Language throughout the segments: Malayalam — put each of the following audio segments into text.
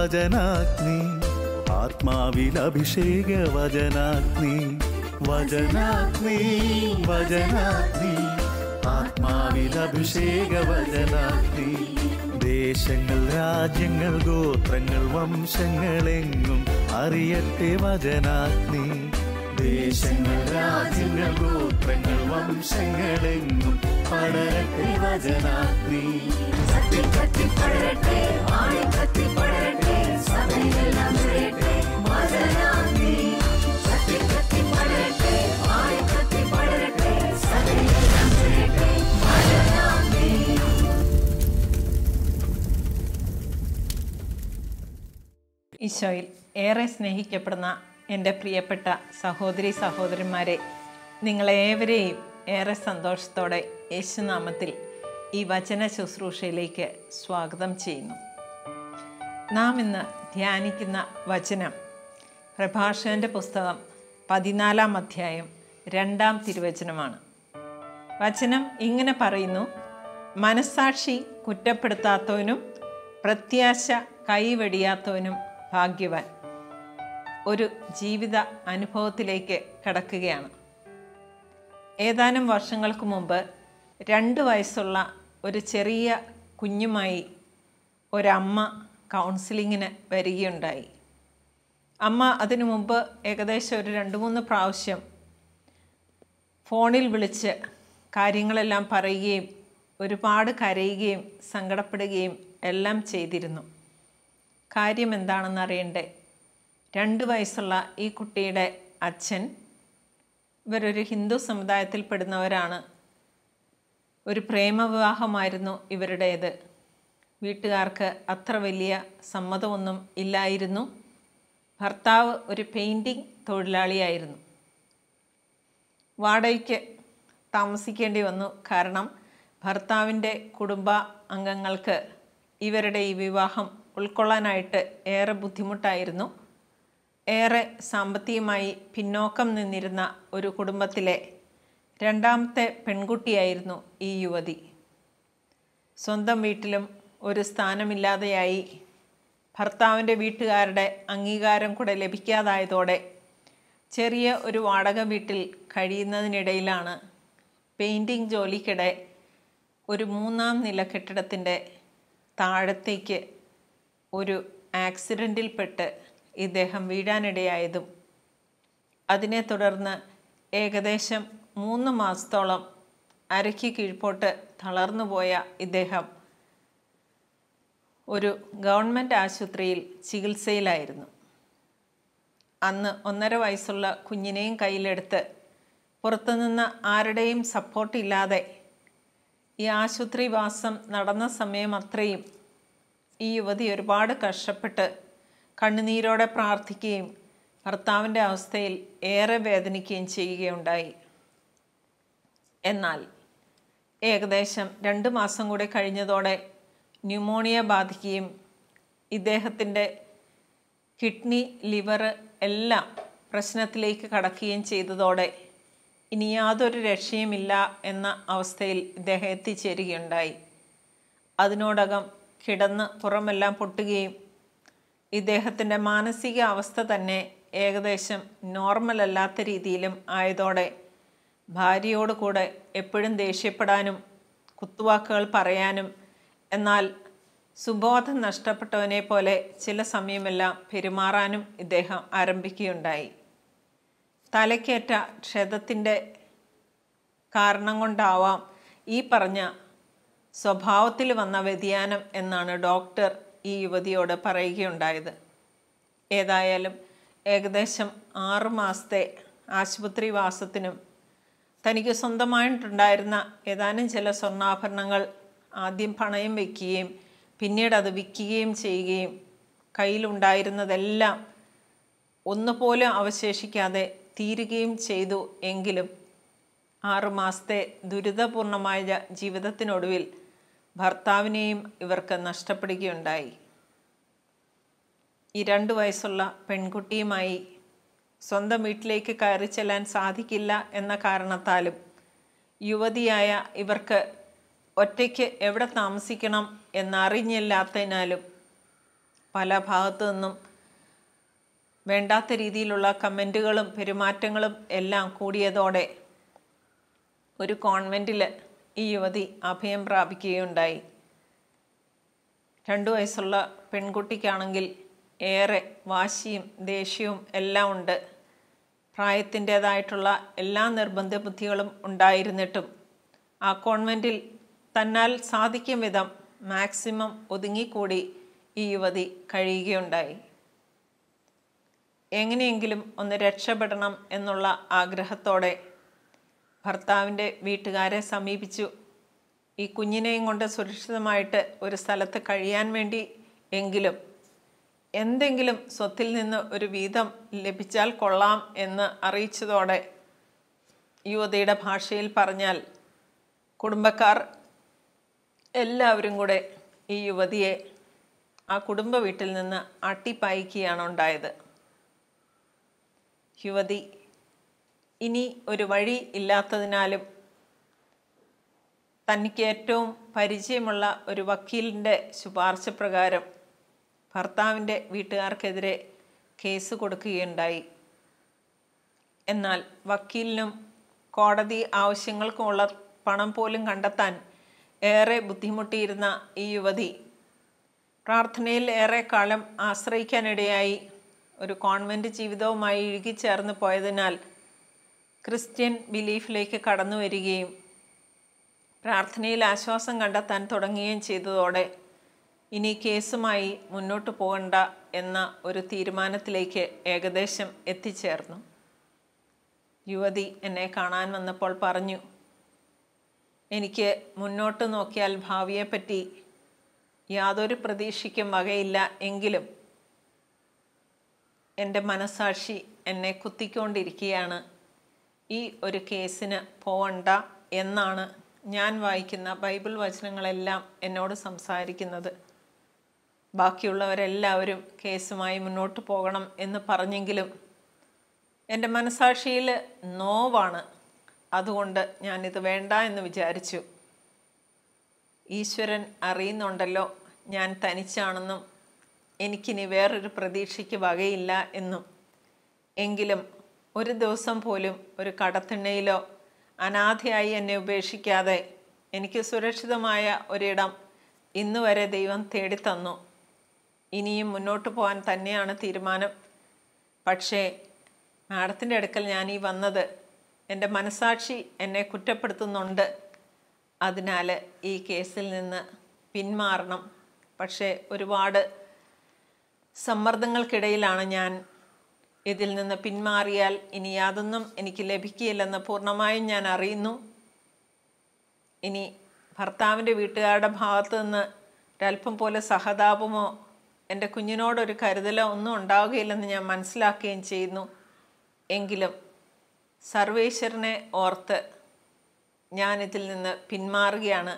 വചനാഗ്നി ആത്മാവിൽ അഭിഷേക വചനാഗ്നി വചനാഗ്നി വചനാഗ്നി ആത്മാവിൽ അഭിഷേക വചനാഗ്നി ദേശങ്ങൾ രാജ്യങ്ങൾ ഗോത്രങ്ങൾ വംശങ്ങളെങ്ങും അറിയട്ടെ വചനാഗ്നി ദേശങ്ങൾ രാജ്യങ്ങൾ ഗോത്രങ്ങൾ വംശങ്ങളെങ്ങും പടരട്ടെ വചനാഗ്നി പടരട്ടെ പടരട്ടെ ഈശോയിൽ ഏറെ സ്നേഹിക്കപ്പെടുന്ന എൻ്റെ പ്രിയപ്പെട്ട സഹോദരി സഹോദരന്മാരെ നിങ്ങളേവരെയും ഏറെ സന്തോഷത്തോടെ യേശുനാമത്തിൽ ഈ വചന ശുശ്രൂഷയിലേക്ക് സ്വാഗതം ചെയ്യുന്നു നാം ഇന്ന് ധ്യാനിക്കുന്ന വചനം പ്രഭാഷകൻ്റെ പുസ്തകം പതിനാലാം അധ്യായം രണ്ടാം തിരുവചനമാണ് വചനം ഇങ്ങനെ പറയുന്നു മനസാക്ഷി കുറ്റപ്പെടുത്താത്തവനും പ്രത്യാശ കൈവെടിയാത്തവനും ഭാഗ്യവാൻ ഒരു ജീവിത അനുഭവത്തിലേക്ക് കടക്കുകയാണ് ഏതാനും വർഷങ്ങൾക്ക് മുമ്പ് രണ്ട് വയസ്സുള്ള ഒരു ചെറിയ കുഞ്ഞുമായി ഒരമ്മ കൗൺസിലിങ്ങിന് വരികയുണ്ടായി അമ്മ അതിനു മുമ്പ് ഏകദേശം ഒരു രണ്ട് മൂന്ന് പ്രാവശ്യം ഫോണിൽ വിളിച്ച് കാര്യങ്ങളെല്ലാം പറയുകയും ഒരുപാട് കരയുകയും സങ്കടപ്പെടുകയും എല്ലാം ചെയ്തിരുന്നു കാര്യം അറിയണ്ടേ രണ്ട് വയസ്സുള്ള ഈ കുട്ടിയുടെ അച്ഛൻ ഇവരൊരു ഹിന്ദു സമുദായത്തിൽപ്പെടുന്നവരാണ് ഒരു പ്രേമവിവാഹമായിരുന്നു ഇവരുടേത് വീട്ടുകാർക്ക് അത്ര വലിയ സമ്മതമൊന്നും ഇല്ലായിരുന്നു ഭർത്താവ് ഒരു പെയിൻറ്റിങ് തൊഴിലാളിയായിരുന്നു വാടകയ്ക്ക് താമസിക്കേണ്ടി വന്നു കാരണം ഭർത്താവിൻ്റെ കുടുംബ അംഗങ്ങൾക്ക് ഇവരുടെ ഈ വിവാഹം ഉൾക്കൊള്ളാനായിട്ട് ഏറെ ബുദ്ധിമുട്ടായിരുന്നു ഏറെ സാമ്പത്തികമായി പിന്നോക്കം നിന്നിരുന്ന ഒരു കുടുംബത്തിലെ രണ്ടാമത്തെ പെൺകുട്ടിയായിരുന്നു ഈ യുവതി സ്വന്തം വീട്ടിലും ഒരു സ്ഥാനമില്ലാതെയായി ഭർത്താവിൻ്റെ വീട്ടുകാരുടെ അംഗീകാരം കൂടെ ലഭിക്കാതായതോടെ ചെറിയ ഒരു വാടക വീട്ടിൽ കഴിയുന്നതിനിടയിലാണ് പെയിൻറ്റിങ് ജോലിക്കിടെ ഒരു മൂന്നാം നില കെട്ടിടത്തിൻ്റെ താഴത്തേക്ക് ഒരു ആക്സിഡൻറ്റിൽപ്പെട്ട് ഇദ്ദേഹം വീഴാനിടയായതും അതിനെ തുടർന്ന് ഏകദേശം മൂന്ന് മാസത്തോളം അരയ്ക്ക് കീഴ്പോട്ട് തളർന്നുപോയ ഇദ്ദേഹം ഒരു ഗവൺമെൻറ് ആശുപത്രിയിൽ ചികിത്സയിലായിരുന്നു അന്ന് ഒന്നര വയസ്സുള്ള കുഞ്ഞിനെയും കയ്യിലെടുത്ത് പുറത്തുനിന്ന് ആരുടെയും സപ്പോർട്ടില്ലാതെ ഈ ആശുപത്രി വാസം നടന്ന സമയം അത്രയും ഈ യുവതി ഒരുപാട് കഷ്ടപ്പെട്ട് കണ്ണുനീരോടെ പ്രാർത്ഥിക്കുകയും ഭർത്താവിൻ്റെ അവസ്ഥയിൽ ഏറെ വേദനിക്കുകയും ചെയ്യുകയുണ്ടായി എന്നാൽ ഏകദേശം രണ്ട് മാസം കൂടെ കഴിഞ്ഞതോടെ ന്യൂമോണിയ ബാധിക്കുകയും ഇദ്ദേഹത്തിൻ്റെ കിഡ്നി ലിവർ എല്ലാം പ്രശ്നത്തിലേക്ക് കടക്കുകയും ചെയ്തതോടെ ഇനി യാതൊരു രക്ഷയുമില്ല എന്ന അവസ്ഥയിൽ ഇദ്ദേഹം എത്തിച്ചേരുകയുണ്ടായി അതിനോടകം കിടന്ന് പുറമെല്ലാം പൊട്ടുകയും ഇദ്ദേഹത്തിൻ്റെ മാനസിക അവസ്ഥ തന്നെ ഏകദേശം നോർമൽ അല്ലാത്ത രീതിയിലും ആയതോടെ ഭാര്യയോട് കൂടെ എപ്പോഴും ദേഷ്യപ്പെടാനും കുത്തുവാക്കുകൾ പറയാനും എന്നാൽ സുബോധം നഷ്ടപ്പെട്ടവനെ പോലെ ചില സമയമെല്ലാം പെരുമാറാനും ഇദ്ദേഹം ആരംഭിക്കുകയുണ്ടായി തലക്കേറ്റ ക്ഷതത്തിൻ്റെ കാരണം കൊണ്ടാവാം ഈ പറഞ്ഞ സ്വഭാവത്തിൽ വന്ന വ്യതിയാനം എന്നാണ് ഡോക്ടർ ഈ യുവതിയോട് പറയുകയുണ്ടായത് ഏതായാലും ഏകദേശം ആറുമാസത്തെ ആശുപത്രി ആശുപത്രിവാസത്തിനും തനിക്ക് സ്വന്തമായിട്ടുണ്ടായിരുന്ന ഏതാനും ചില സ്വർണ്ണാഭരണങ്ങൾ ആദ്യം പണയം വയ്ക്കുകയും പിന്നീട് അത് വിൽക്കുകയും ചെയ്യുകയും കയ്യിലുണ്ടായിരുന്നതെല്ലാം ഒന്നുപോലും അവശേഷിക്കാതെ തീരുകയും ചെയ്തു എങ്കിലും ആറുമാസത്തെ ദുരിതപൂർണമായ ജീവിതത്തിനൊടുവിൽ ഭർത്താവിനെയും ഇവർക്ക് നഷ്ടപ്പെടുകയുണ്ടായി ഈ രണ്ട് വയസ്സുള്ള പെൺകുട്ടിയുമായി സ്വന്തം വീട്ടിലേക്ക് കയറി ചെല്ലാൻ സാധിക്കില്ല എന്ന കാരണത്താലും യുവതിയായ ഇവർക്ക് ഒറ്റയ്ക്ക് എവിടെ താമസിക്കണം എന്നറിഞ്ഞില്ലാത്തതിനാലും പല ഭാഗത്തു നിന്നും വേണ്ടാത്ത രീതിയിലുള്ള കമൻറ്റുകളും പെരുമാറ്റങ്ങളും എല്ലാം കൂടിയതോടെ ഒരു കോൺവെൻറ്റിൽ ഈ യുവതി അഭയം പ്രാപിക്കുകയുണ്ടായി രണ്ടു വയസ്സുള്ള പെൺകുട്ടിക്കാണെങ്കിൽ ഏറെ വാശിയും ദേഷ്യവും എല്ലാം ഉണ്ട് പ്രായത്തിൻ്റേതായിട്ടുള്ള എല്ലാ നിർബന്ധ ബുദ്ധികളും ഉണ്ടായിരുന്നിട്ടും ആ കോൺവെൻറ്റിൽ തന്നാൽ സാധിക്കും വിധം മാക്സിമം ഒതുങ്ങിക്കൂടി ഈ യുവതി കഴിയുകയുണ്ടായി എങ്ങനെയെങ്കിലും ഒന്ന് രക്ഷപ്പെടണം എന്നുള്ള ആഗ്രഹത്തോടെ ഭർത്താവിൻ്റെ വീട്ടുകാരെ സമീപിച്ചു ഈ കുഞ്ഞിനെയും കൊണ്ട് സുരക്ഷിതമായിട്ട് ഒരു സ്ഥലത്ത് കഴിയാൻ വേണ്ടി എങ്കിലും എന്തെങ്കിലും സ്വത്തിൽ നിന്ന് ഒരു വീതം ലഭിച്ചാൽ കൊള്ളാം എന്ന് അറിയിച്ചതോടെ യുവതിയുടെ ഭാഷയിൽ പറഞ്ഞാൽ കുടുംബക്കാർ എല്ലാവരും കൂടെ ഈ യുവതിയെ ആ കുടുംബ വീട്ടിൽ നിന്ന് അട്ടിപ്പായിക്കുകയാണ് ഉണ്ടായത് യുവതി ഇനി ഒരു വഴി ഇല്ലാത്തതിനാലും തനിക്ക് ഏറ്റവും പരിചയമുള്ള ഒരു വക്കീലിൻ്റെ ശുപാർശ പ്രകാരം ഭർത്താവിൻ്റെ വീട്ടുകാർക്കെതിരെ കേസ് കൊടുക്കുകയുണ്ടായി എന്നാൽ വക്കീലിനും കോടതി ആവശ്യങ്ങൾക്കുമുള്ള പണം പോലും കണ്ടെത്താൻ ഏറെ ബുദ്ധിമുട്ടിയിരുന്ന ഈ യുവതി പ്രാർത്ഥനയിൽ ഏറെ കാലം ആശ്രയിക്കാനിടയായി ഒരു കോൺവെൻ്റ് ജീവിതവുമായി ഇഴുകിച്ചേർന്ന് പോയതിനാൽ ക്രിസ്ത്യൻ ബിലീഫിലേക്ക് കടന്നു വരികയും പ്രാർത്ഥനയിൽ ആശ്വാസം കണ്ടെത്താൻ തുടങ്ങുകയും ചെയ്തതോടെ ഇനി കേസുമായി മുന്നോട്ട് പോകണ്ട എന്ന ഒരു തീരുമാനത്തിലേക്ക് ഏകദേശം എത്തിച്ചേർന്നു യുവതി എന്നെ കാണാൻ വന്നപ്പോൾ പറഞ്ഞു എനിക്ക് മുന്നോട്ട് നോക്കിയാൽ ഭാവിയെപ്പറ്റി യാതൊരു പ്രതീക്ഷയ്ക്കും വകയില്ല എങ്കിലും എൻ്റെ മനസാക്ഷി എന്നെ കുത്തിക്കൊണ്ടിരിക്കുകയാണ് ഈ ഒരു കേസിന് പോകണ്ട എന്നാണ് ഞാൻ വായിക്കുന്ന ബൈബിൾ വചനങ്ങളെല്ലാം എന്നോട് സംസാരിക്കുന്നത് ബാക്കിയുള്ളവരെല്ലാവരും കേസുമായി മുന്നോട്ട് പോകണം എന്ന് പറഞ്ഞെങ്കിലും എൻ്റെ മനസാക്ഷിയിൽ നോവാണ് അതുകൊണ്ട് ഞാനിത് വേണ്ട എന്ന് വിചാരിച്ചു ഈശ്വരൻ അറിയുന്നുണ്ടല്ലോ ഞാൻ തനിച്ചാണെന്നും എനിക്കിനി വേറൊരു പ്രതീക്ഷയ്ക്ക് വകയില്ല എന്നും എങ്കിലും ഒരു ദിവസം പോലും ഒരു കടത്തിണ്ണയിലോ അനാഥയായി എന്നെ ഉപേക്ഷിക്കാതെ എനിക്ക് സുരക്ഷിതമായ ഒരിടം ഇന്നുവരെ ദൈവം തേടിത്തന്നു ഇനിയും മുന്നോട്ട് പോകാൻ തന്നെയാണ് തീരുമാനം പക്ഷേ മാഡത്തിൻ്റെ അടുക്കൽ ഞാൻ ഈ വന്നത് എൻ്റെ മനസാക്ഷി എന്നെ കുറ്റപ്പെടുത്തുന്നുണ്ട് അതിനാൽ ഈ കേസിൽ നിന്ന് പിന്മാറണം പക്ഷേ ഒരുപാട് സമ്മർദ്ദങ്ങൾക്കിടയിലാണ് ഞാൻ ഇതിൽ നിന്ന് പിന്മാറിയാൽ ഇനി യാതൊന്നും എനിക്ക് ലഭിക്കില്ലെന്ന് പൂർണ്ണമായും ഞാൻ അറിയുന്നു ഇനി ഭർത്താവിൻ്റെ വീട്ടുകാരുടെ ഭാഗത്തു നിന്ന് ഒരല്പം പോലെ സഹതാപമോ എൻ്റെ കുഞ്ഞിനോടൊരു കരുതലോ ഒന്നും ഉണ്ടാവുകയില്ലെന്ന് ഞാൻ മനസ്സിലാക്കുകയും ചെയ്യുന്നു എങ്കിലും സർവേശ്വരനെ ഓർത്ത് ഞാനിതിൽ നിന്ന് പിന്മാറുകയാണ്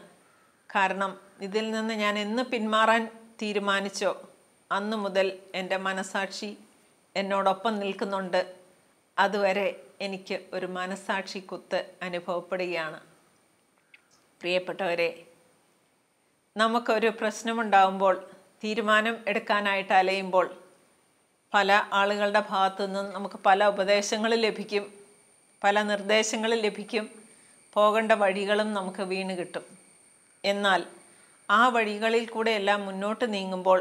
കാരണം ഇതിൽ നിന്ന് ഞാൻ എന്ന് പിന്മാറാൻ തീരുമാനിച്ചോ അന്നു മുതൽ എൻ്റെ മനസാക്ഷി എന്നോടൊപ്പം നിൽക്കുന്നുണ്ട് അതുവരെ എനിക്ക് ഒരു മനസാക്ഷി കുത്ത് അനുഭവപ്പെടുകയാണ് പ്രിയപ്പെട്ടവരെ നമുക്കൊരു പ്രശ്നമുണ്ടാകുമ്പോൾ തീരുമാനം എടുക്കാനായിട്ട് അലയുമ്പോൾ പല ആളുകളുടെ ഭാഗത്തു നിന്നും നമുക്ക് പല ഉപദേശങ്ങൾ ലഭിക്കും പല നിർദ്ദേശങ്ങളും ലഭിക്കും പോകേണ്ട വഴികളും നമുക്ക് വീണ് കിട്ടും എന്നാൽ ആ വഴികളിൽ കൂടെ എല്ലാം മുന്നോട്ട് നീങ്ങുമ്പോൾ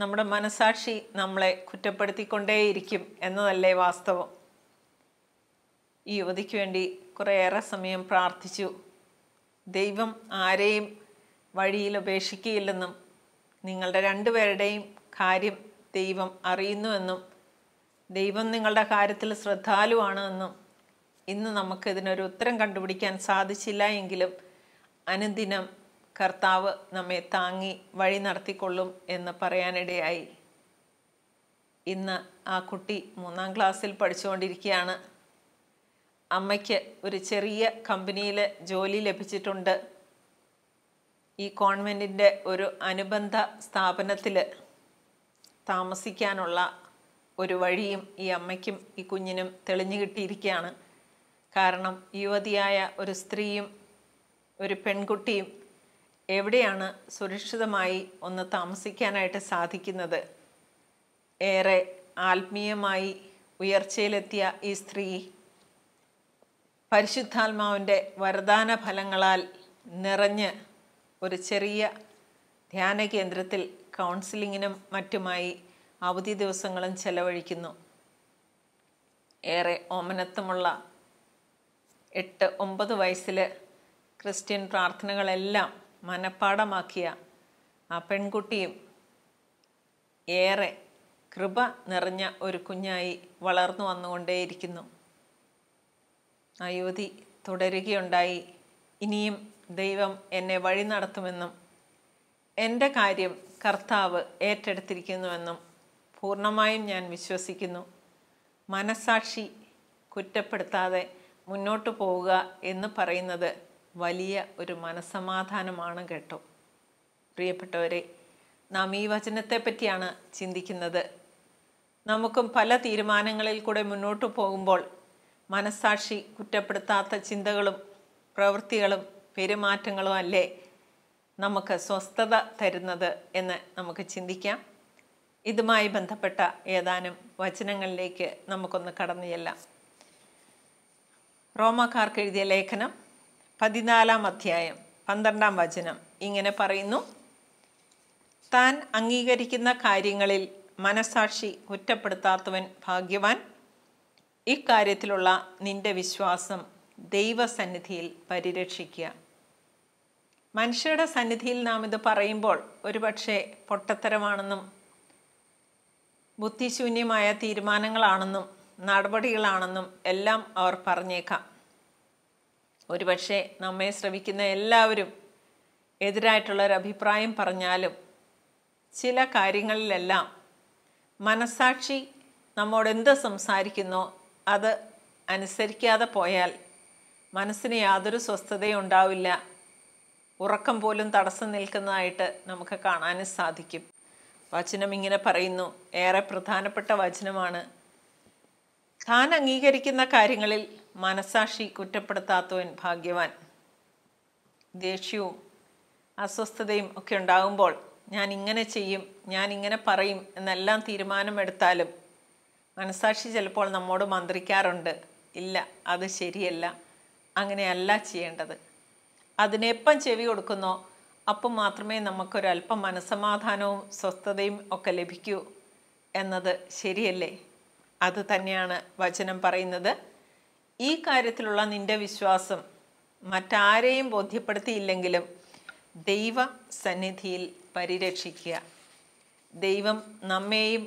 നമ്മുടെ മനസാക്ഷി നമ്മളെ കുറ്റപ്പെടുത്തിക്കൊണ്ടേയിരിക്കും എന്നതല്ലേ വാസ്തവം ഈ യുവതിക്ക് വേണ്ടി കുറേയേറെ സമയം പ്രാർത്ഥിച്ചു ദൈവം ആരെയും വഴിയിൽ ഉപേക്ഷിക്കുകയില്ലെന്നും നിങ്ങളുടെ രണ്ടുപേരുടെയും കാര്യം ദൈവം അറിയുന്നുവെന്നും ദൈവം നിങ്ങളുടെ കാര്യത്തിൽ ശ്രദ്ധാലുവാണ് എന്നും ഇന്ന് നമുക്ക് ഇതിനൊരു ഉത്തരം കണ്ടുപിടിക്കാൻ സാധിച്ചില്ല എങ്കിലും അനുദിനം കർത്താവ് നമ്മെ താങ്ങി വഴി നടത്തിക്കൊള്ളും എന്ന് പറയാനിടയായി ഇന്ന് ആ കുട്ടി മൂന്നാം ക്ലാസ്സിൽ പഠിച്ചുകൊണ്ടിരിക്കുകയാണ് അമ്മയ്ക്ക് ഒരു ചെറിയ കമ്പനിയിൽ ജോലി ലഭിച്ചിട്ടുണ്ട് ഈ കോൺവെൻറ്റിൻ്റെ ഒരു അനുബന്ധ സ്ഥാപനത്തിൽ താമസിക്കാനുള്ള ഒരു വഴിയും ഈ അമ്മയ്ക്കും ഈ കുഞ്ഞിനും തെളിഞ്ഞു കിട്ടിയിരിക്കുകയാണ് കാരണം യുവതിയായ ഒരു സ്ത്രീയും ഒരു പെൺകുട്ടിയും എവിടെയാണ് സുരക്ഷിതമായി ഒന്ന് താമസിക്കാനായിട്ട് സാധിക്കുന്നത് ഏറെ ആത്മീയമായി ഉയർച്ചയിലെത്തിയ ഈ സ്ത്രീ പരിശുദ്ധാത്മാവിൻ്റെ വരദാന ഫലങ്ങളാൽ നിറഞ്ഞ് ഒരു ചെറിയ ധ്യാന കേന്ദ്രത്തിൽ കൗൺസിലിങ്ങിനും മറ്റുമായി അവധി ദിവസങ്ങളും ചെലവഴിക്കുന്നു ഏറെ ഓമനത്വമുള്ള എട്ട് ഒമ്പത് വയസ്സിൽ ക്രിസ്ത്യൻ പ്രാർത്ഥനകളെല്ലാം മനഃപ്പാടമാക്കിയ ആ പെൺകുട്ടിയും ഏറെ കൃപ നിറഞ്ഞ ഒരു കുഞ്ഞായി വളർന്നു വന്നുകൊണ്ടേയിരിക്കുന്നു ആ യുവതി തുടരുകയുണ്ടായി ഇനിയും ദൈവം എന്നെ വഴി നടത്തുമെന്നും എൻ്റെ കാര്യം കർത്താവ് ഏറ്റെടുത്തിരിക്കുന്നുവെന്നും പൂർണ്ണമായും ഞാൻ വിശ്വസിക്കുന്നു മനസാക്ഷി കുറ്റപ്പെടുത്താതെ മുന്നോട്ട് പോവുക എന്ന് പറയുന്നത് വലിയ ഒരു മനസമാധാനമാണ് കേട്ടോ പ്രിയപ്പെട്ടവരെ നാം ഈ വചനത്തെ പറ്റിയാണ് ചിന്തിക്കുന്നത് നമുക്കും പല തീരുമാനങ്ങളിൽ കൂടെ മുന്നോട്ട് പോകുമ്പോൾ മനസാക്ഷി കുറ്റപ്പെടുത്താത്ത ചിന്തകളും പ്രവൃത്തികളും പെരുമാറ്റങ്ങളും അല്ലേ നമുക്ക് സ്വസ്ഥത തരുന്നത് എന്ന് നമുക്ക് ചിന്തിക്കാം ഇതുമായി ബന്ധപ്പെട്ട ഏതാനും വചനങ്ങളിലേക്ക് നമുക്കൊന്ന് കടന്നു ചെല്ലാം റോമാക്കാർക്ക് എഴുതിയ ലേഖനം പതിനാലാം അധ്യായം പന്ത്രണ്ടാം വചനം ഇങ്ങനെ പറയുന്നു താൻ അംഗീകരിക്കുന്ന കാര്യങ്ങളിൽ മനസാക്ഷി കുറ്റപ്പെടുത്താത്തവൻ ഭാഗ്യവാൻ ഇക്കാര്യത്തിലുള്ള നിന്റെ വിശ്വാസം ദൈവസന്നിധിയിൽ പരിരക്ഷിക്കുക മനുഷ്യരുടെ സന്നിധിയിൽ നാം ഇത് പറയുമ്പോൾ ഒരുപക്ഷെ പൊട്ടത്തരമാണെന്നും ബുദ്ധിശൂന്യമായ തീരുമാനങ്ങളാണെന്നും നടപടികളാണെന്നും എല്ലാം അവർ പറഞ്ഞേക്കാം ഒരുപക്ഷെ നമ്മെ ശ്രവിക്കുന്ന എല്ലാവരും എതിരായിട്ടുള്ളൊരു അഭിപ്രായം പറഞ്ഞാലും ചില കാര്യങ്ങളിലെല്ലാം മനസാക്ഷി നമ്മോട് എന്ത് സംസാരിക്കുന്നോ അത് അനുസരിക്കാതെ പോയാൽ മനസ്സിന് യാതൊരു സ്വസ്ഥതയും ഉണ്ടാവില്ല ഉറക്കം പോലും തടസ്സം നിൽക്കുന്നതായിട്ട് നമുക്ക് കാണാനും സാധിക്കും വചനം ഇങ്ങനെ പറയുന്നു ഏറെ പ്രധാനപ്പെട്ട വചനമാണ് താൻ അംഗീകരിക്കുന്ന കാര്യങ്ങളിൽ മനസാക്ഷി കുറ്റപ്പെടുത്താത്തവൻ ഭാഗ്യവാൻ ദേഷ്യവും അസ്വസ്ഥതയും ഒക്കെ ഉണ്ടാകുമ്പോൾ ഞാൻ ഇങ്ങനെ ചെയ്യും ഞാൻ ഇങ്ങനെ പറയും എന്നെല്ലാം തീരുമാനമെടുത്താലും മനസാക്ഷി ചിലപ്പോൾ നമ്മോട് മന്ത്രിക്കാറുണ്ട് ഇല്ല അത് ശരിയല്ല അങ്ങനെയല്ല ചെയ്യേണ്ടത് അതിനെപ്പം ചെവി കൊടുക്കുന്നോ അപ്പം മാത്രമേ നമുക്കൊരല്പം മനസമാധാനവും സ്വസ്ഥതയും ഒക്കെ ലഭിക്കൂ എന്നത് ശരിയല്ലേ അത് തന്നെയാണ് വചനം പറയുന്നത് ഈ കാര്യത്തിലുള്ള നിന്റെ വിശ്വാസം മറ്റാരെയും ബോധ്യപ്പെടുത്തിയില്ലെങ്കിലും ദൈവ സന്നിധിയിൽ പരിരക്ഷിക്കുക ദൈവം നമ്മെയും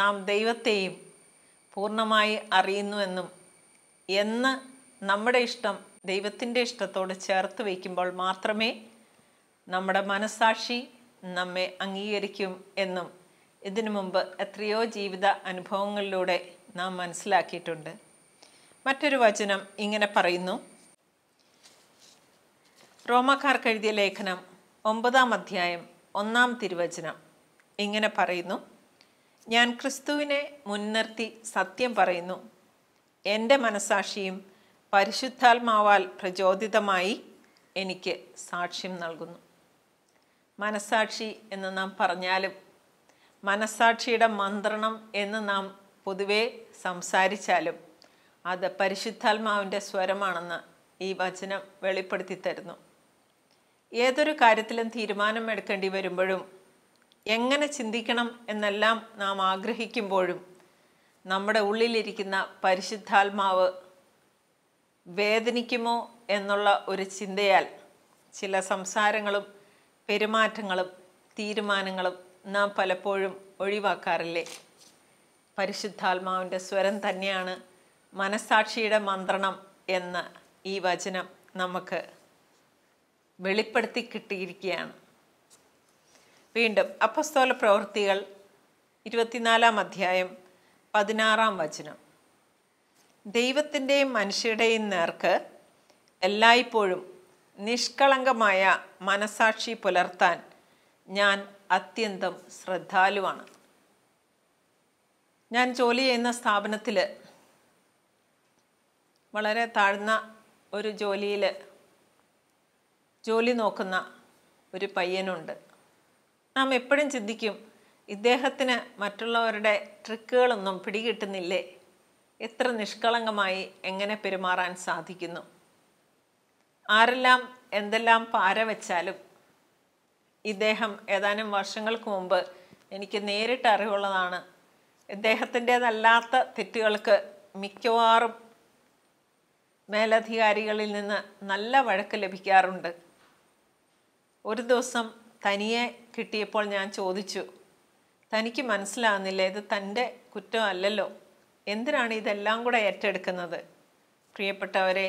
നാം ദൈവത്തെയും പൂർണ്ണമായി അറിയുന്നുവെന്നും എന്ന് നമ്മുടെ ഇഷ്ടം ദൈവത്തിൻ്റെ ഇഷ്ടത്തോട് ചേർത്ത് വയ്ക്കുമ്പോൾ മാത്രമേ നമ്മുടെ മനസാക്ഷി നമ്മെ അംഗീകരിക്കും എന്നും ഇതിനു മുമ്പ് എത്രയോ ജീവിത അനുഭവങ്ങളിലൂടെ നാം മനസ്സിലാക്കിയിട്ടുണ്ട് മറ്റൊരു വചനം ഇങ്ങനെ പറയുന്നു റോമാക്കാർക്ക് എഴുതിയ ലേഖനം ഒമ്പതാം അധ്യായം ഒന്നാം തിരുവചനം ഇങ്ങനെ പറയുന്നു ഞാൻ ക്രിസ്തുവിനെ മുൻനിർത്തി സത്യം പറയുന്നു എൻ്റെ മനസാക്ഷിയും പരിശുദ്ധാത്മാവാൽ പ്രചോദിതമായി എനിക്ക് സാക്ഷ്യം നൽകുന്നു മനസാക്ഷി എന്ന് നാം പറഞ്ഞാലും മനസാക്ഷിയുടെ മന്ത്രണം എന്ന് നാം പൊതുവെ സംസാരിച്ചാലും അത് പരിശുദ്ധാത്മാവിൻ്റെ സ്വരമാണെന്ന് ഈ വചനം വെളിപ്പെടുത്തി തരുന്നു ഏതൊരു കാര്യത്തിലും തീരുമാനം എടുക്കേണ്ടി വരുമ്പോഴും എങ്ങനെ ചിന്തിക്കണം എന്നെല്ലാം നാം ആഗ്രഹിക്കുമ്പോഴും നമ്മുടെ ഉള്ളിലിരിക്കുന്ന പരിശുദ്ധാത്മാവ് വേദനിക്കുമോ എന്നുള്ള ഒരു ചിന്തയാൽ ചില സംസാരങ്ങളും പെരുമാറ്റങ്ങളും തീരുമാനങ്ങളും നാം പലപ്പോഴും ഒഴിവാക്കാറില്ലേ പരിശുദ്ധാത്മാവിൻ്റെ സ്വരം തന്നെയാണ് മനസാക്ഷിയുടെ മന്ത്രണം എന്ന ഈ വചനം നമുക്ക് വെളിപ്പെടുത്തി കിട്ടിയിരിക്കുകയാണ് വീണ്ടും അപ്പസ്തോല പ്രവൃത്തികൾ ഇരുപത്തിനാലാം അധ്യായം പതിനാറാം വചനം ദൈവത്തിൻ്റെയും മനുഷ്യരുടെയും നേർക്ക് എല്ലായ്പ്പോഴും നിഷ്കളങ്കമായ മനസാക്ഷി പുലർത്താൻ ഞാൻ അത്യന്തം ശ്രദ്ധാലുവാണ് ഞാൻ ജോലി ചെയ്യുന്ന സ്ഥാപനത്തിൽ വളരെ താഴ്ന്ന ഒരു ജോലിയിൽ ജോലി നോക്കുന്ന ഒരു പയ്യനുണ്ട് നാം എപ്പോഴും ചിന്തിക്കും ഇദ്ദേഹത്തിന് മറ്റുള്ളവരുടെ ട്രിക്കുകളൊന്നും പിടികിട്ടുന്നില്ലേ എത്ര നിഷ്കളങ്കമായി എങ്ങനെ പെരുമാറാൻ സാധിക്കുന്നു ആരെല്ലാം എന്തെല്ലാം പാര വെച്ചാലും ഇദ്ദേഹം ഏതാനും വർഷങ്ങൾക്ക് മുമ്പ് എനിക്ക് നേരിട്ട് അറിവുള്ളതാണ് ഇദ്ദേഹത്തിൻ്റെതല്ലാത്ത തെറ്റുകൾക്ക് മിക്കവാറും മേലധികാരികളിൽ നിന്ന് നല്ല വഴക്ക് ലഭിക്കാറുണ്ട് ഒരു ദിവസം തനിയെ കിട്ടിയപ്പോൾ ഞാൻ ചോദിച്ചു തനിക്ക് മനസ്സിലാകുന്നില്ല ഇത് തൻ്റെ കുറ്റമല്ലല്ലോ എന്തിനാണ് ഇതെല്ലാം കൂടെ ഏറ്റെടുക്കുന്നത് പ്രിയപ്പെട്ടവരെ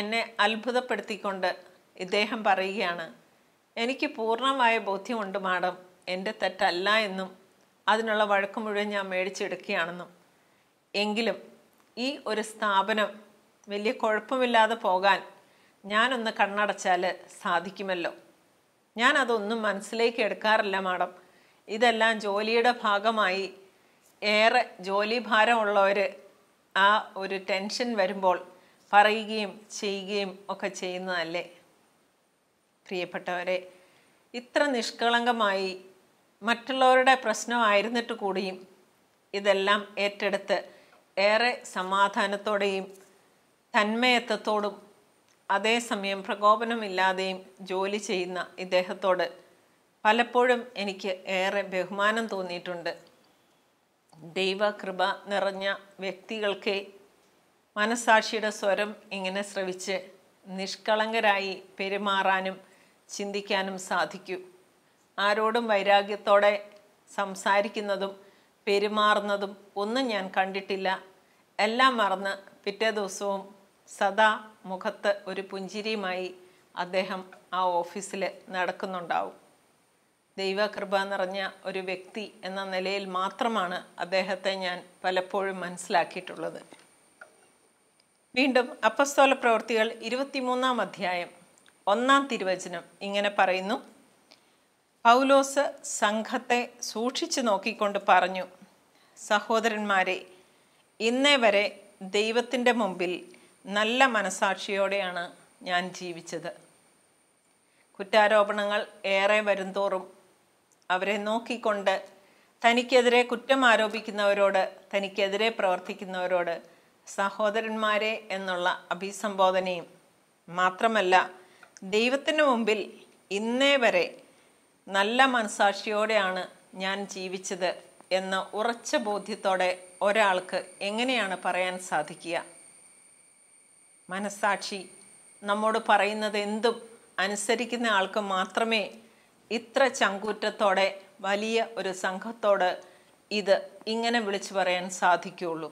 എന്നെ അത്ഭുതപ്പെടുത്തിക്കൊണ്ട് ഇദ്ദേഹം പറയുകയാണ് എനിക്ക് പൂർണ്ണമായ ബോധ്യമുണ്ട് മാഡം എൻ്റെ തെറ്റല്ല എന്നും അതിനുള്ള വഴക്ക് മുഴുവൻ ഞാൻ മേടിച്ചെടുക്കുകയാണെന്നും എങ്കിലും ഈ ഒരു സ്ഥാപനം വലിയ കുഴപ്പമില്ലാതെ പോകാൻ ഞാനൊന്ന് കണ്ണടച്ചാൽ സാധിക്കുമല്ലോ ഞാൻ അതൊന്നും മനസ്സിലേക്ക് എടുക്കാറില്ല മാഡം ഇതെല്ലാം ജോലിയുടെ ഭാഗമായി ഏറെ ജോലി ഭാരമുള്ളവർ ആ ഒരു ടെൻഷൻ വരുമ്പോൾ പറയുകയും ചെയ്യുകയും ഒക്കെ ചെയ്യുന്നതല്ലേ പ്രിയപ്പെട്ടവരെ ഇത്ര നിഷ്കളങ്കമായി മറ്റുള്ളവരുടെ പ്രശ്നമായിരുന്നിട്ട് കൂടിയും ഇതെല്ലാം ഏറ്റെടുത്ത് ഏറെ സമാധാനത്തോടെയും തന്മയത്വത്തോടും അതേസമയം പ്രകോപനമില്ലാതെയും ജോലി ചെയ്യുന്ന ഇദ്ദേഹത്തോട് പലപ്പോഴും എനിക്ക് ഏറെ ബഹുമാനം തോന്നിയിട്ടുണ്ട് ദൈവകൃപ നിറഞ്ഞ വ്യക്തികൾക്ക് മനസാക്ഷിയുടെ സ്വരം ഇങ്ങനെ ശ്രവിച്ച് നിഷ്കളങ്കരായി പെരുമാറാനും ചിന്തിക്കാനും സാധിക്കൂ ആരോടും വൈരാഗ്യത്തോടെ സംസാരിക്കുന്നതും പെരുമാറുന്നതും ഒന്നും ഞാൻ കണ്ടിട്ടില്ല എല്ലാം മറന്ന് പിറ്റേ ദിവസവും സദാ മുഖത്ത് ഒരു പുഞ്ചിരിയുമായി അദ്ദേഹം ആ ഓഫീസിൽ നടക്കുന്നുണ്ടാവും ദൈവകൃപ നിറഞ്ഞ ഒരു വ്യക്തി എന്ന നിലയിൽ മാത്രമാണ് അദ്ദേഹത്തെ ഞാൻ പലപ്പോഴും മനസ്സിലാക്കിയിട്ടുള്ളത് വീണ്ടും അപ്പസ്തോല പ്രവൃത്തികൾ ഇരുപത്തിമൂന്നാം അധ്യായം ഒന്നാം തിരുവചനം ഇങ്ങനെ പറയുന്നു പൗലോസ് സംഘത്തെ സൂക്ഷിച്ചു നോക്കിക്കൊണ്ട് പറഞ്ഞു സഹോദരന്മാരെ ഇന്നേ വരെ ദൈവത്തിൻ്റെ മുമ്പിൽ നല്ല മനസാക്ഷിയോടെയാണ് ഞാൻ ജീവിച്ചത് കുറ്റാരോപണങ്ങൾ ഏറെ വരുംതോറും അവരെ നോക്കിക്കൊണ്ട് തനിക്കെതിരെ കുറ്റം ആരോപിക്കുന്നവരോട് തനിക്കെതിരെ പ്രവർത്തിക്കുന്നവരോട് സഹോദരന്മാരെ എന്നുള്ള അഭിസംബോധനയും മാത്രമല്ല ദൈവത്തിന് മുമ്പിൽ ഇന്നേ വരെ നല്ല മനസാക്ഷിയോടെയാണ് ഞാൻ ജീവിച്ചത് എന്ന ഉറച്ച ബോധ്യത്തോടെ ഒരാൾക്ക് എങ്ങനെയാണ് പറയാൻ സാധിക്കുക മനസാക്ഷി നമ്മോട് പറയുന്നത് എന്തും അനുസരിക്കുന്ന ആൾക്ക് മാത്രമേ ഇത്ര ചങ്കൂറ്റത്തോടെ വലിയ ഒരു സംഘത്തോട് ഇത് ഇങ്ങനെ വിളിച്ചു പറയാൻ സാധിക്കുകയുള്ളൂ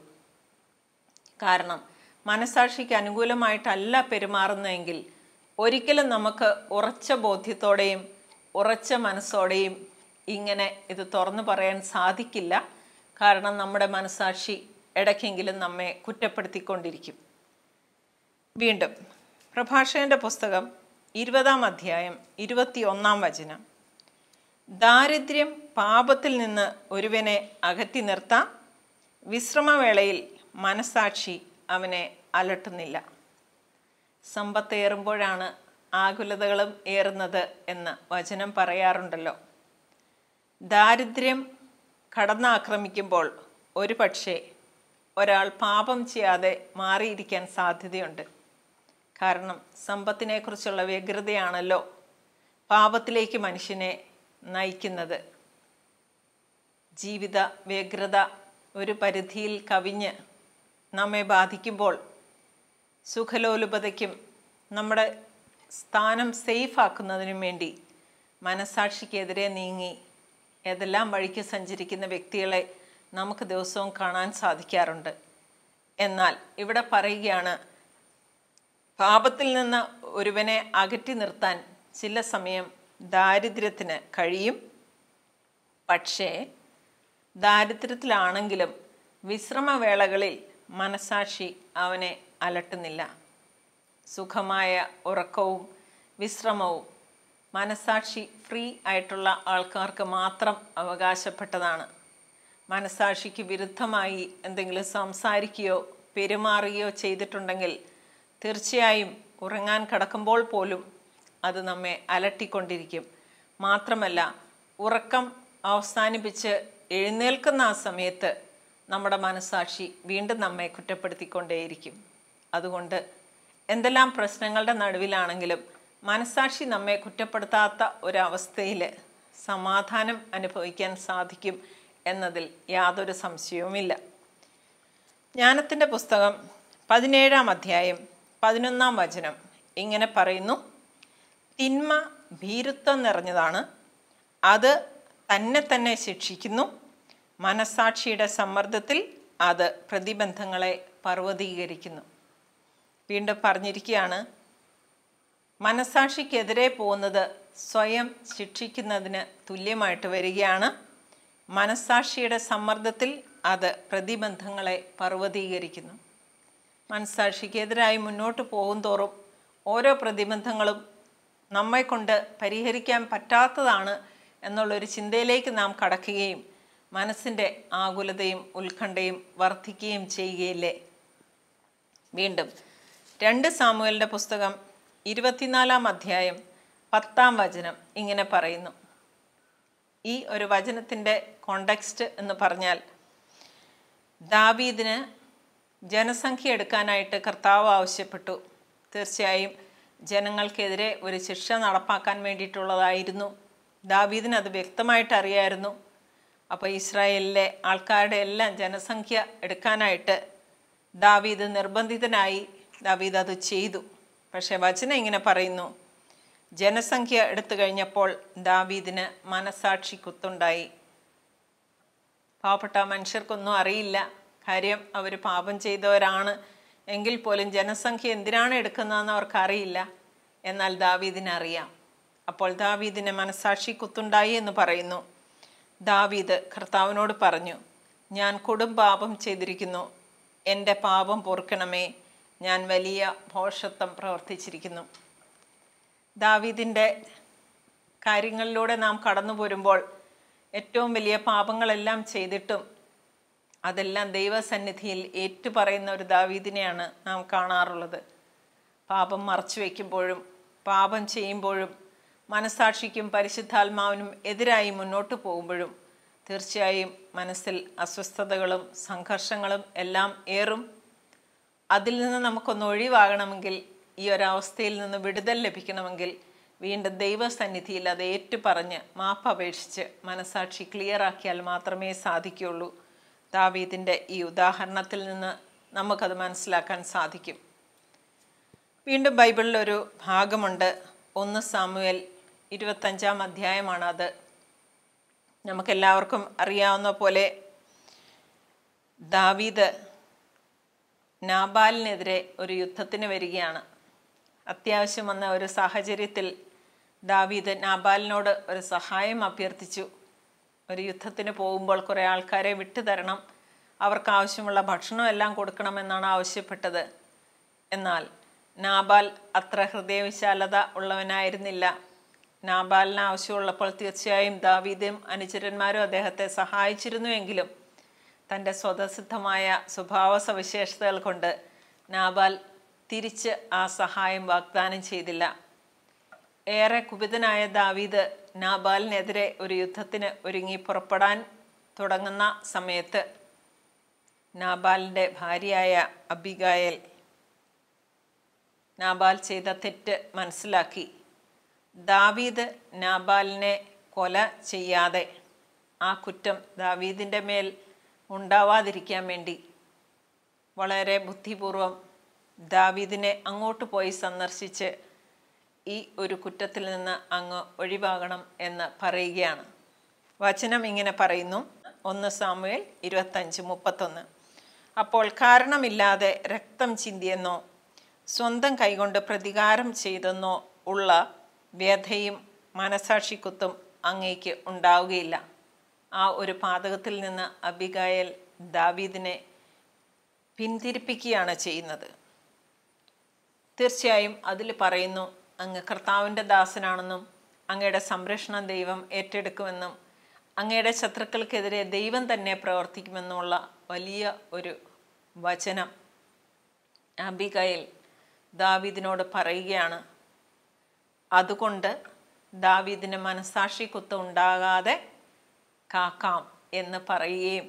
കാരണം മനസാക്ഷിക്ക് അനുകൂലമായിട്ടല്ല പെരുമാറുന്നതെങ്കിൽ ഒരിക്കലും നമുക്ക് ഉറച്ച ബോധ്യത്തോടെയും ഉറച്ച മനസ്സോടെയും ഇങ്ങനെ ഇത് തുറന്നു പറയാൻ സാധിക്കില്ല കാരണം നമ്മുടെ മനസാക്ഷി ഇടയ്ക്കെങ്കിലും നമ്മെ കുറ്റപ്പെടുത്തിക്കൊണ്ടിരിക്കും വീണ്ടും പ്രഭാഷകൻ്റെ പുസ്തകം ഇരുപതാം അധ്യായം ഇരുപത്തി ഒന്നാം വചനം ദാരിദ്ര്യം പാപത്തിൽ നിന്ന് ഒരുവനെ അകറ്റി നിർത്താം വിശ്രമവേളയിൽ മനസാക്ഷി അവനെ അലട്ടുന്നില്ല സമ്പത്തേറുമ്പോഴാണ് ആകുലതകളും ഏറുന്നത് എന്ന് വചനം പറയാറുണ്ടല്ലോ ദാരിദ്ര്യം കടന്നാക്രമിക്കുമ്പോൾ ഒരു പക്ഷേ ഒരാൾ പാപം ചെയ്യാതെ മാറിയിരിക്കാൻ സാധ്യതയുണ്ട് കാരണം സമ്പത്തിനെക്കുറിച്ചുള്ള വ്യഗ്രതയാണല്ലോ പാപത്തിലേക്ക് മനുഷ്യനെ നയിക്കുന്നത് ജീവിത വ്യഗ്രത ഒരു പരിധിയിൽ കവിഞ്ഞ് നമ്മെ ബാധിക്കുമ്പോൾ സുഖലോലുപതയ്ക്കും നമ്മുടെ സ്ഥാനം സേഫാക്കുന്നതിനും വേണ്ടി മനസാക്ഷിക്കെതിരെ നീങ്ങി ഏതെല്ലാം വഴിക്ക് സഞ്ചരിക്കുന്ന വ്യക്തികളെ നമുക്ക് ദിവസവും കാണാൻ സാധിക്കാറുണ്ട് എന്നാൽ ഇവിടെ പറയുകയാണ് പാപത്തിൽ നിന്ന് ഒരുവനെ അകറ്റി നിർത്താൻ ചില സമയം ദാരിദ്ര്യത്തിന് കഴിയും പക്ഷേ ദാരിദ്ര്യത്തിലാണെങ്കിലും വിശ്രമവേളകളിൽ മനസാക്ഷി അവനെ അലട്ടുന്നില്ല സുഖമായ ഉറക്കവും വിശ്രമവും മനസാക്ഷി ഫ്രീ ആയിട്ടുള്ള ആൾക്കാർക്ക് മാത്രം അവകാശപ്പെട്ടതാണ് മനസാക്ഷിക്ക് വിരുദ്ധമായി എന്തെങ്കിലും സംസാരിക്കുകയോ പെരുമാറുകയോ ചെയ്തിട്ടുണ്ടെങ്കിൽ തീർച്ചയായും ഉറങ്ങാൻ കിടക്കുമ്പോൾ പോലും അത് നമ്മെ അലട്ടിക്കൊണ്ടിരിക്കും മാത്രമല്ല ഉറക്കം അവസാനിപ്പിച്ച് എഴുന്നേൽക്കുന്ന ആ സമയത്ത് നമ്മുടെ മനസാക്ഷി വീണ്ടും നമ്മെ കുറ്റപ്പെടുത്തിക്കൊണ്ടേയിരിക്കും അതുകൊണ്ട് എന്തെല്ലാം പ്രശ്നങ്ങളുടെ നടുവിലാണെങ്കിലും മനസാക്ഷി നമ്മെ കുറ്റപ്പെടുത്താത്ത ഒരവസ്ഥയിൽ സമാധാനം അനുഭവിക്കാൻ സാധിക്കും എന്നതിൽ യാതൊരു സംശയവുമില്ല ജ്ഞാനത്തിൻ്റെ പുസ്തകം പതിനേഴാം അധ്യായം പതിനൊന്നാം വചനം ഇങ്ങനെ പറയുന്നു തിന്മ ഭീരുത്വം നിറഞ്ഞതാണ് അത് തന്നെ തന്നെ ശിക്ഷിക്കുന്നു മനസാക്ഷിയുടെ സമ്മർദ്ദത്തിൽ അത് പ്രതിബന്ധങ്ങളെ പർവ്വതീകരിക്കുന്നു വീണ്ടും പറഞ്ഞിരിക്കുകയാണ് മനസാക്ഷിക്കെതിരെ പോകുന്നത് സ്വയം ശിക്ഷിക്കുന്നതിന് തുല്യമായിട്ട് വരികയാണ് മനസാക്ഷിയുടെ സമ്മർദ്ദത്തിൽ അത് പ്രതിബന്ധങ്ങളെ പർവ്വതീകരിക്കുന്നു മനസാക്ഷിക്കെതിരായി മുന്നോട്ട് പോകും തോറും ഓരോ പ്രതിബന്ധങ്ങളും നമ്മെക്കൊണ്ട് പരിഹരിക്കാൻ പറ്റാത്തതാണ് എന്നുള്ളൊരു ചിന്തയിലേക്ക് നാം കടക്കുകയും മനസ്സിൻ്റെ ആകുലതയും ഉത്കണ്ഠയും വർദ്ധിക്കുകയും ചെയ്യുകയില്ലേ വീണ്ടും രണ്ട് സാമുവലിൻ്റെ പുസ്തകം ഇരുപത്തിനാലാം അധ്യായം പത്താം വചനം ഇങ്ങനെ പറയുന്നു ഈ ഒരു വചനത്തിൻ്റെ കോണ്ടെക്സ്റ്റ് എന്ന് പറഞ്ഞാൽ ദാവീദിന് ജനസംഖ്യ എടുക്കാനായിട്ട് കർത്താവ് ആവശ്യപ്പെട്ടു തീർച്ചയായും ജനങ്ങൾക്കെതിരെ ഒരു ശിക്ഷ നടപ്പാക്കാൻ വേണ്ടിയിട്ടുള്ളതായിരുന്നു ദാവീദിന് അത് വ്യക്തമായിട്ട് അറിയായിരുന്നു അപ്പോൾ ഇസ്രായേലിലെ ആൾക്കാരുടെ എല്ലാം ജനസംഖ്യ എടുക്കാനായിട്ട് ദാവീദ് നിർബന്ധിതനായി ദാവീദ് അത് ചെയ്തു പക്ഷേ വചനം ഇങ്ങനെ പറയുന്നു ജനസംഖ്യ എടുത്തു കഴിഞ്ഞപ്പോൾ ദാവീദിന് മനസാക്ഷി കുത്തുണ്ടായി പാവപ്പെട്ട മനുഷ്യർക്കൊന്നും അറിയില്ല കാര്യം അവർ പാപം ചെയ്തവരാണ് എങ്കിൽ പോലും ജനസംഖ്യ എന്തിനാണ് എടുക്കുന്നതെന്ന് അവർക്കറിയില്ല എന്നാൽ അറിയാം അപ്പോൾ ദാവീദിന് മനസാക്ഷി കുത്തുണ്ടായി എന്ന് പറയുന്നു ദാവീദ് കർത്താവിനോട് പറഞ്ഞു ഞാൻ കൊടും പാപം ചെയ്തിരിക്കുന്നു എൻ്റെ പാപം പൊറുക്കണമേ ഞാൻ വലിയ ഭോഷത്വം പ്രവർത്തിച്ചിരിക്കുന്നു ദാവീദിൻ്റെ കാര്യങ്ങളിലൂടെ നാം കടന്നു പോരുമ്പോൾ ഏറ്റവും വലിയ പാപങ്ങളെല്ലാം ചെയ്തിട്ടും അതെല്ലാം ദൈവസന്നിധിയിൽ ഏറ്റുപറയുന്ന ഒരു ദാവീദിനെയാണ് നാം കാണാറുള്ളത് പാപം മറച്ചു വയ്ക്കുമ്പോഴും പാപം ചെയ്യുമ്പോഴും മനസാക്ഷിക്കും പരിശുദ്ധാത്മാവിനും എതിരായി മുന്നോട്ട് പോകുമ്പോഴും തീർച്ചയായും മനസ്സിൽ അസ്വസ്ഥതകളും സംഘർഷങ്ങളും എല്ലാം ഏറും അതിൽ നിന്ന് നമുക്കൊന്ന് ഒഴിവാകണമെങ്കിൽ ഈ ഒരവസ്ഥയിൽ നിന്ന് വിടുതൽ ലഭിക്കണമെങ്കിൽ വീണ്ടും ദൈവസന്നിധിയിൽ അത് ഏറ്റുപറഞ്ഞ് അപേക്ഷിച്ച് മനസാക്ഷി ക്ലിയറാക്കിയാൽ മാത്രമേ സാധിക്കുകയുള്ളൂ ദാവീദിൻ്റെ ഈ ഉദാഹരണത്തിൽ നിന്ന് നമുക്കത് മനസ്സിലാക്കാൻ സാധിക്കും വീണ്ടും ബൈബിളിലൊരു ഭാഗമുണ്ട് ഒന്ന് സാമുവൽ ഇരുപത്തഞ്ചാം അധ്യായമാണ് അത് നമുക്കെല്ലാവർക്കും അറിയാവുന്ന പോലെ ദാവീദ് നാബാലിനെതിരെ ഒരു യുദ്ധത്തിന് വരികയാണ് അത്യാവശ്യം വന്ന ഒരു സാഹചര്യത്തിൽ ദാവീദ് നാബാലിനോട് ഒരു സഹായം അഭ്യർത്ഥിച്ചു ഒരു യുദ്ധത്തിന് പോകുമ്പോൾ കുറേ ആൾക്കാരെ വിട്ടുതരണം അവർക്ക് ആവശ്യമുള്ള ഭക്ഷണമെല്ലാം കൊടുക്കണമെന്നാണ് ആവശ്യപ്പെട്ടത് എന്നാൽ നാബാൽ അത്ര ഹൃദയവിശാലത ഉള്ളവനായിരുന്നില്ല നാബാലിന് ആവശ്യമുള്ളപ്പോൾ തീർച്ചയായും ദാവീദും അനുചരന്മാരും അദ്ദേഹത്തെ സഹായിച്ചിരുന്നുവെങ്കിലും തൻ്റെ സ്വതസിദ്ധമായ സ്വഭാവ സവിശേഷതകൾ കൊണ്ട് നാബാൽ തിരിച്ച് ആ സഹായം വാഗ്ദാനം ചെയ്തില്ല ഏറെ കുപിതനായ ദാവീദ് നാബാലിനെതിരെ ഒരു യുദ്ധത്തിന് ഒരുങ്ങി പുറപ്പെടാൻ തുടങ്ങുന്ന സമയത്ത് നാബാലിൻ്റെ ഭാര്യയായ അബിഗായൽ നാബാൽ ചെയ്ത തെറ്റ് മനസ്സിലാക്കി ദാവീദ് നാബാലിനെ കൊല ചെയ്യാതെ ആ കുറ്റം ദാവീദിൻ്റെ മേൽ ഉണ്ടാവാതിരിക്കാൻ വേണ്ടി വളരെ ബുദ്ധിപൂർവം ദാവീദിനെ അങ്ങോട്ട് പോയി സന്ദർശിച്ച് ഈ ഒരു കുറ്റത്തിൽ നിന്ന് അങ്ങ് ഒഴിവാകണം എന്ന് പറയുകയാണ് വചനം ഇങ്ങനെ പറയുന്നു ഒന്ന് സാമുവേൽ ഇരുപത്തഞ്ച് മുപ്പത്തൊന്ന് അപ്പോൾ കാരണമില്ലാതെ രക്തം ചിന്തിയെന്നോ സ്വന്തം കൈകൊണ്ട് പ്രതികാരം ചെയ്തെന്നോ ഉള്ള വ്യഥയും മനസാക്ഷിക്കുത്തും അങ്ങേക്ക് ഉണ്ടാവുകയില്ല ആ ഒരു പാതകത്തിൽ നിന്ന് അബിഗായൽ ദാവീദിനെ പിന്തിരിപ്പിക്കുകയാണ് ചെയ്യുന്നത് തീർച്ചയായും അതിൽ പറയുന്നു അങ്ങ് കർത്താവിൻ്റെ ദാസനാണെന്നും അങ്ങയുടെ സംരക്ഷണം ദൈവം ഏറ്റെടുക്കുമെന്നും അങ്ങയുടെ ശത്രുക്കൾക്കെതിരെ ദൈവം തന്നെ പ്രവർത്തിക്കുമെന്നുമുള്ള വലിയ ഒരു വചനം അബിഗയിൽ ദാവീദിനോട് പറയുകയാണ് അതുകൊണ്ട് ദാവീദിന് മനസാക്ഷി കുത്ത് ഉണ്ടാകാതെ കാക്കാം എന്ന് പറയുകയും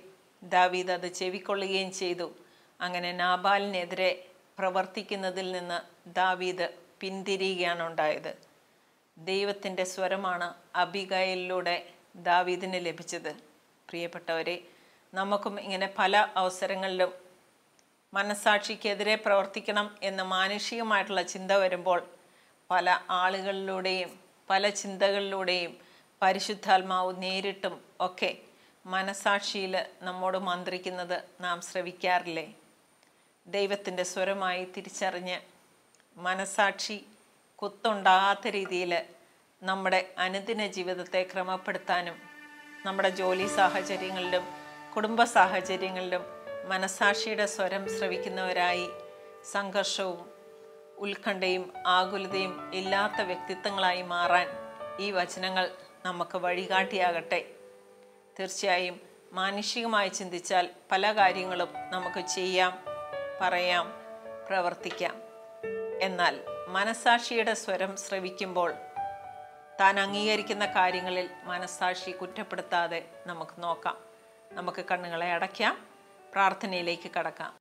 ദാവീദ് അത് ചെവിക്കൊള്ളുകയും ചെയ്തു അങ്ങനെ നാബാലിനെതിരെ പ്രവർത്തിക്കുന്നതിൽ നിന്ന് ദാവീദ് പിന്തിരിയുകയാണ് ഉണ്ടായത് ദൈവത്തിൻ്റെ സ്വരമാണ് അബിഗയിലൂടെ ദാവീദിന് ലഭിച്ചത് പ്രിയപ്പെട്ടവരെ നമുക്കും ഇങ്ങനെ പല അവസരങ്ങളിലും മനസാക്ഷിക്കെതിരെ പ്രവർത്തിക്കണം എന്ന് മാനുഷികമായിട്ടുള്ള ചിന്ത വരുമ്പോൾ പല ആളുകളിലൂടെയും പല ചിന്തകളിലൂടെയും പരിശുദ്ധാത്മാവ് നേരിട്ടും ഒക്കെ മനസാക്ഷിയിൽ നമ്മോട് മന്ത്രിക്കുന്നത് നാം ശ്രവിക്കാറില്ലേ ദൈവത്തിൻ്റെ സ്വരമായി തിരിച്ചറിഞ്ഞ് മനസാക്ഷി കുത്തുണ്ടാകാത്ത രീതിയിൽ നമ്മുടെ അനുദിന ജീവിതത്തെ ക്രമപ്പെടുത്താനും നമ്മുടെ ജോലി സാഹചര്യങ്ങളിലും കുടുംബ സാഹചര്യങ്ങളിലും മനസാക്ഷിയുടെ സ്വരം ശ്രവിക്കുന്നവരായി സംഘർഷവും ഉത്കണ്ഠയും ആകുലതയും ഇല്ലാത്ത വ്യക്തിത്വങ്ങളായി മാറാൻ ഈ വചനങ്ങൾ നമുക്ക് വഴികാട്ടിയാകട്ടെ തീർച്ചയായും മാനുഷികമായി ചിന്തിച്ചാൽ പല കാര്യങ്ങളും നമുക്ക് ചെയ്യാം പറയാം പ്രവർത്തിക്കാം എന്നാൽ മനസാക്ഷിയുടെ സ്വരം ശ്രവിക്കുമ്പോൾ താൻ അംഗീകരിക്കുന്ന കാര്യങ്ങളിൽ മനസാക്ഷി കുറ്റപ്പെടുത്താതെ നമുക്ക് നോക്കാം നമുക്ക് കണ്ണുകളെ അടയ്ക്കാം പ്രാർത്ഥനയിലേക്ക് കടക്കാം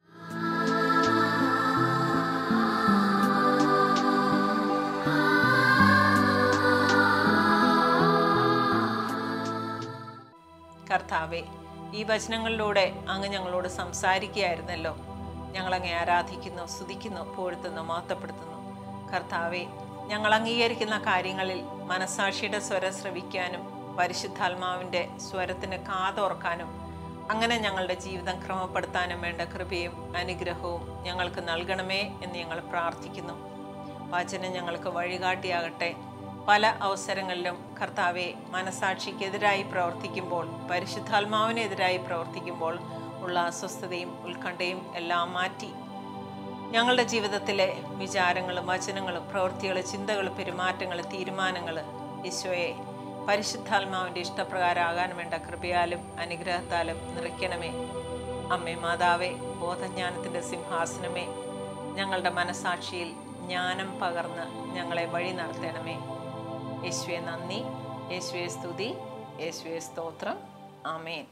കർത്താവെ ഈ വചനങ്ങളിലൂടെ അങ്ങ് ഞങ്ങളോട് സംസാരിക്കുകയായിരുന്നല്ലോ ഞങ്ങളങ്ങെ ആരാധിക്കുന്നു സ്തുതിക്കുന്നു പുകഴ്ത്തുന്നു മാത്തപ്പെടുത്തുന്നു കർത്താവെ ഞങ്ങൾ അംഗീകരിക്കുന്ന കാര്യങ്ങളിൽ മനസാക്ഷിയുടെ സ്വരം ശ്രവിക്കാനും പരിശുദ്ധാത്മാവിൻ്റെ സ്വരത്തിന് കാതോർക്കാനും അങ്ങനെ ഞങ്ങളുടെ ജീവിതം ക്രമപ്പെടുത്താനും വേണ്ട കൃപയും അനുഗ്രഹവും ഞങ്ങൾക്ക് നൽകണമേ എന്ന് ഞങ്ങൾ പ്രാർത്ഥിക്കുന്നു വചനം ഞങ്ങൾക്ക് വഴികാട്ടിയാകട്ടെ പല അവസരങ്ങളിലും കർത്താവെ മനസാക്ഷിക്കെതിരായി പ്രവർത്തിക്കുമ്പോൾ പരിശുദ്ധാത്മാവിനെതിരായി പ്രവർത്തിക്കുമ്പോൾ ഉള്ള അസ്വസ്ഥതയും ഉത്കണ്ഠയും എല്ലാം മാറ്റി ഞങ്ങളുടെ ജീവിതത്തിലെ വിചാരങ്ങളും വചനങ്ങളും പ്രവൃത്തികളും ചിന്തകളും പെരുമാറ്റങ്ങളും തീരുമാനങ്ങൾ ഈശോയെ പരിശുദ്ധാത്മാവിൻ്റെ ഇഷ്ടപ്രകാരമാകാൻ വേണ്ട കൃപയാലും അനുഗ്രഹത്താലും നിറയ്ക്കണമേ അമ്മേ മാതാവേ ബോധജ്ഞാനത്തിൻ്റെ സിംഹാസനമേ ഞങ്ങളുടെ മനസാക്ഷിയിൽ ജ്ഞാനം പകർന്ന് ഞങ്ങളെ വഴി നടത്തണമേ യേശുവെ നന്ദി യേശുവെ സ്തുതി യേശുവെ സ്തോത്രം ആമേൻ